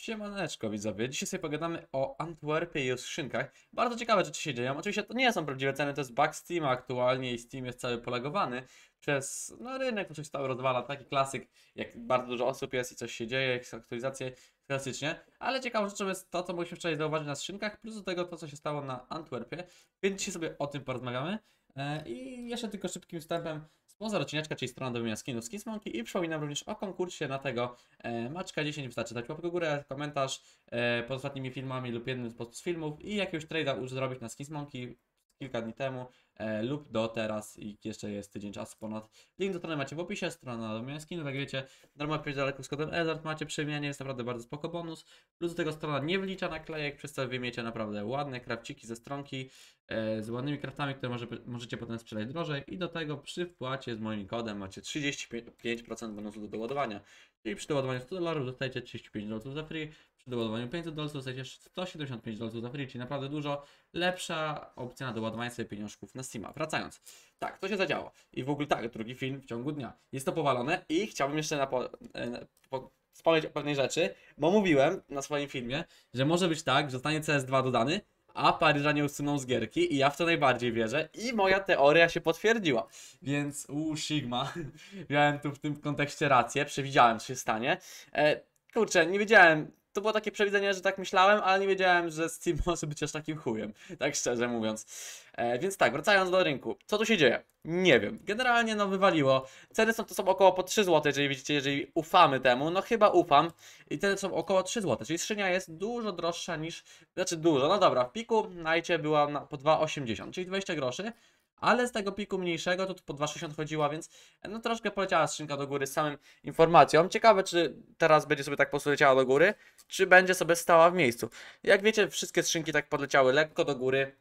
Siemaneczko widzowie, dzisiaj sobie pogadamy o Antwerpie i o skrzynkach. Bardzo ciekawe rzeczy się dzieją. Oczywiście to nie są prawdziwe ceny, to jest bug Steam aktualnie i Steam jest cały polegowany przez no, rynek, który stało rozwala, taki klasyk, jak bardzo dużo osób jest i coś się dzieje, jak aktualizacje klasycznie. Ale ciekawą rzeczą jest to, co mogliśmy wczoraj zauważyć na skrzynkach, plus do tego to, co się stało na Antwerpie, więc dzisiaj sobie o tym porozmawiamy. E, I jeszcze tylko szybkim wstępem spoza odcineczka, czyli strona do wymiany skinów z i przypominam również o konkursie na tego e, Maczka 10. Wystarczy dać łapkę górę, komentarz e, pod ostatnimi filmami lub jednym z filmów i jakiegoś trade'a już zrobić na Skismonki kilka dni temu e, lub do teraz i jeszcze jest tydzień czasu ponad. Link do strony macie w opisie, strona do Miaskinu, jak wiecie, normalnie 5 daleków z kodem EZART macie przemianie, jest naprawdę bardzo spoko bonus. Plus do tego strona nie wlicza naklejek, przez co wy miecie naprawdę ładne krawciki ze stronki e, z ładnymi kraftami, które może, możecie potem sprzedać drożej i do tego przy wpłacie z moim kodem macie 35% bonusu do doładowania. Czyli przy doładowaniu 100 dolarów dostajecie 35 dolarów za free, przy doładowaniu 500 dolców znajdziesz 175 dolców za free, czyli naprawdę dużo. Lepsza opcja na doładowanie sobie pieniążków na Steama. Wracając. Tak, to się zadziało. I w ogóle tak, drugi film w ciągu dnia. Jest to powalone i chciałbym jeszcze na po, e, na, po wspomnieć o pewnej rzeczy, bo mówiłem na swoim filmie, że może być tak, że zostanie CS2 dodany, a Paryżanie usuną z gierki i ja w to najbardziej wierzę i moja teoria się potwierdziła. Więc u Sigma, miałem tu w tym kontekście rację, przewidziałem co się stanie. E, kurczę, nie wiedziałem to było takie przewidzenie, że tak myślałem, ale nie wiedziałem, że Steam może być aż takim chujem, tak szczerze mówiąc. E, więc tak, wracając do rynku. Co tu się dzieje? Nie wiem. Generalnie no wywaliło. Ceny są to są około po 3 zł, jeżeli widzicie, jeżeli ufamy temu, no chyba ufam. I ceny są około 3 zł, czyli skrzynia jest dużo droższa niż, znaczy dużo, no dobra, w piku najcie była na, po 2,80, czyli 20 groszy ale z tego piku mniejszego to tu po 2,60 chodziła, więc no troszkę poleciała skrzynka do góry z samym informacją. Ciekawe, czy teraz będzie sobie tak poleciała do góry, czy będzie sobie stała w miejscu. Jak wiecie, wszystkie skrzynki tak podleciały lekko do góry,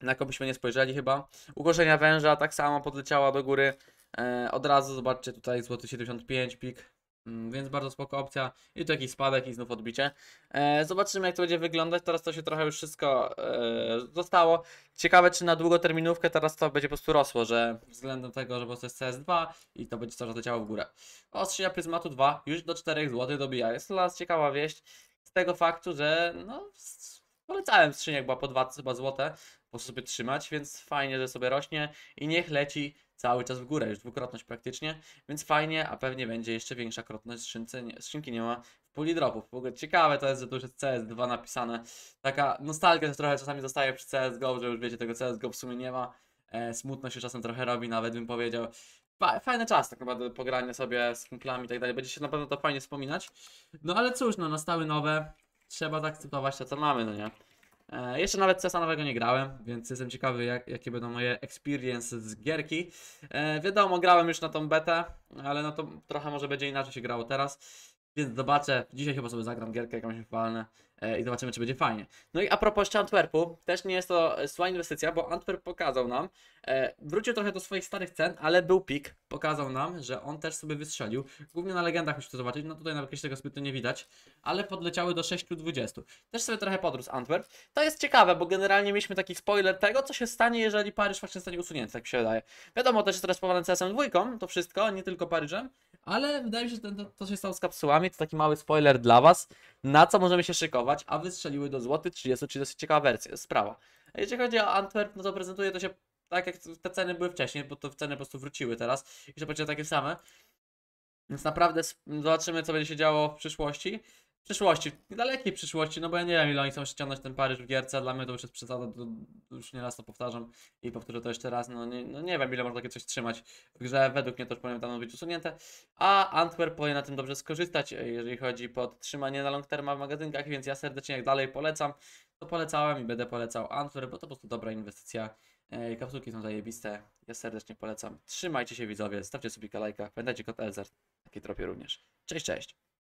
na byśmy nie spojrzeli chyba. Ukorzenia węża tak samo podleciała do góry. E, od razu zobaczcie tutaj złoty 75 pik Mm, więc bardzo spoko opcja. I tu jakiś spadek i znów odbicie. E, zobaczymy jak to będzie wyglądać. Teraz to się trochę już wszystko e, zostało. Ciekawe czy na długoterminówkę teraz to będzie po prostu rosło, że względem tego, że po prostu jest CS2 i to będzie coś czas leciało w górę. Ostrzenia pryzmatu 2 już do 4 zł dobija. Jest to ciekawa wieść z tego faktu, że no polecałem strzeniak była po 2 chyba złote, po prostu sobie trzymać, więc fajnie, że sobie rośnie i niech leci cały czas w górę, już dwukrotność praktycznie, więc fajnie, a pewnie będzie jeszcze większa krotność skrzynce, skrzynki nie ma w puli dropów. W ogóle ciekawe to jest, że tu już jest CS2 napisane. Taka nostalgia też trochę czasami zostaje przy CSGO, że już wiecie, tego CSGO w sumie nie ma. E, smutno się czasem trochę robi, nawet bym powiedział. Fajny czas tak naprawdę, pogranie sobie z kumplami i tak dalej. Będzie się na pewno to fajnie wspominać. No ale cóż, no na stały nowe. Trzeba zaakceptować to, co mamy, no nie? E, jeszcze nawet CS nowego nie grałem, więc jestem ciekawy, jak, jakie będą moje experience z gierki. E, wiadomo, grałem już na tą betę, ale no to trochę może będzie inaczej się grało teraz. Więc zobaczę, dzisiaj chyba sobie zagram gierkę jakąś chwalnę e, i zobaczymy, czy będzie fajnie. No i a propos jeszcze Antwerpu, też nie jest to zła inwestycja, bo Antwerp pokazał nam, e, wrócił trochę do swoich starych cen, ale był pik, pokazał nam, że on też sobie wystrzelił. Głównie na legendach musisz to zobaczyć, no tutaj nawet tego zbytnio nie widać, ale podleciały do 6,20. Też sobie trochę podróż Antwerp. To jest ciekawe, bo generalnie mieliśmy taki spoiler tego, co się stanie, jeżeli Paryż właśnie zostanie usunięty, tak się wydaje. Wiadomo, też jest teraz powalony CSM dwójką, to wszystko, nie tylko Paryżem, ale wydaje mi się, że ten, to, to się stało z kapsułami, to taki mały spoiler dla was, na co możemy się szykować, a wystrzeliły do złoty 30, czyli dosyć ciekawa wersja, sprawa. A jeśli chodzi o Antwerp, no to prezentuje to się tak, jak te ceny były wcześniej, bo to ceny po prostu wróciły teraz i się będzie takie same. Więc naprawdę zobaczymy, co będzie się działo w przyszłości przyszłości, niedalekiej przyszłości, no bo ja nie wiem ile oni chcą ściągnąć ten Paryż w gierce, dla mnie to już jest przesada, już nie raz to powtarzam i powtórzę to jeszcze raz, no nie, no nie wiem ile można takie coś trzymać w grze, według mnie to już powinno tam być usunięte, a Antwerp powinien na tym dobrze skorzystać, jeżeli chodzi podtrzymanie na long term w magazynkach, więc ja serdecznie jak dalej polecam, to polecałem i będę polecał Antwerp, bo to po prostu dobra inwestycja, e, kapsułki są zajebiste, ja serdecznie polecam, trzymajcie się widzowie, stawcie sobie lajka, pamiętajcie kod Elzer, taki tropie również, cześć cześć!